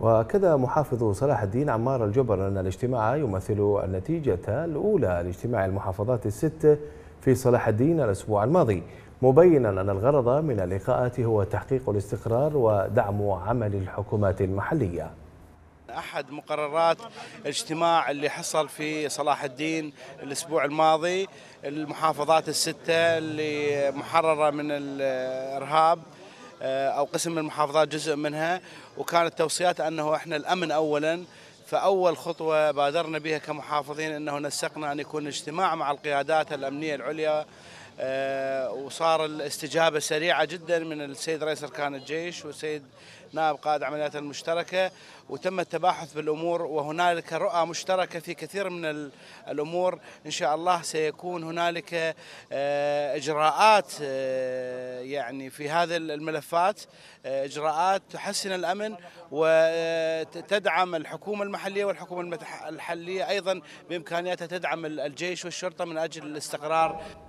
وكذا محافظ صلاح الدين عمار الجبر أن الاجتماع يمثل النتيجة الأولى لاجتماع المحافظات الست في صلاح الدين الأسبوع الماضي مبينا أن الغرض من اللقاءات هو تحقيق الاستقرار ودعم عمل الحكومات المحلية احد مقررات الاجتماع اللي حصل في صلاح الدين الاسبوع الماضي المحافظات السته اللي محرره من الارهاب آه، او قسم من المحافظات جزء منها وكانت توصيات انه احنا الامن اولا فاول خطوه بادرنا بها كمحافظين انه نسقنا ان يكون اجتماع مع القيادات الامنيه العليا آه، وصار الاستجابه سريعه جدا من السيد رئيس اركان الجيش والسيد نائب قائد عمليات المشتركه وتم التباحث بالامور وهنالك رؤى مشتركه في كثير من الامور ان شاء الله سيكون هنالك آه، اجراءات آه، يعني في هذه الملفات اجراءات تحسن الامن وتدعم الحكومه المحليه والحكومه المحليه ايضا بامكانياتها تدعم الجيش والشرطه من اجل الاستقرار